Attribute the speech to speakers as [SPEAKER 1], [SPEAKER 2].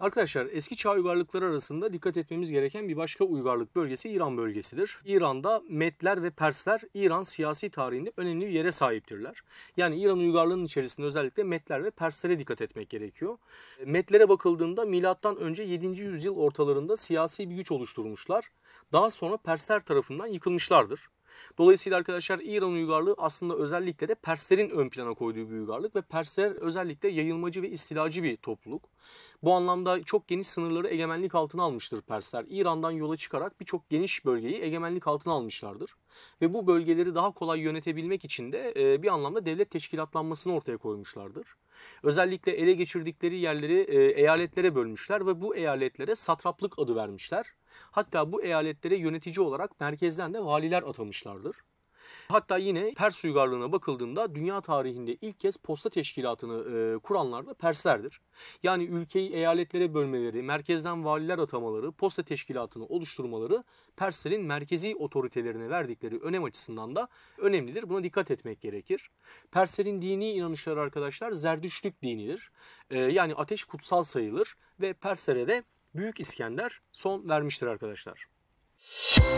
[SPEAKER 1] Arkadaşlar eski çağ uygarlıkları arasında dikkat etmemiz gereken bir başka uygarlık bölgesi İran bölgesidir. İran'da Metler ve Persler İran siyasi tarihinde önemli bir yere sahiptirler. Yani İran uygarlığının içerisinde özellikle Metler ve Perslere dikkat etmek gerekiyor. Metlere bakıldığında milattan önce 7. yüzyıl ortalarında siyasi bir güç oluşturmuşlar. Daha sonra Persler tarafından yıkılmışlardır. Dolayısıyla arkadaşlar İran uygarlığı aslında özellikle de Perslerin ön plana koyduğu bir uygarlık ve Persler özellikle yayılmacı ve istilacı bir topluluk. Bu anlamda çok geniş sınırları egemenlik altına almıştır Persler. İran'dan yola çıkarak birçok geniş bölgeyi egemenlik altına almışlardır. Ve bu bölgeleri daha kolay yönetebilmek için de e, bir anlamda devlet teşkilatlanmasını ortaya koymuşlardır. Özellikle ele geçirdikleri yerleri e, eyaletlere bölmüşler ve bu eyaletlere satraplık adı vermişler. Hatta bu eyaletlere yönetici olarak merkezden de valiler atamışlardır. Hatta yine Pers uygarlığına bakıldığında dünya tarihinde ilk kez posta teşkilatını e, kuranlar da Perslerdir. Yani ülkeyi eyaletlere bölmeleri, merkezden valiler atamaları, posta teşkilatını oluşturmaları Perslerin merkezi otoritelerine verdikleri önem açısından da önemlidir. Buna dikkat etmek gerekir. Perslerin dini inanışları arkadaşlar Zerdüştlük dinidir. E, yani ateş kutsal sayılır ve Perslere de Büyük İskender son vermiştir arkadaşlar.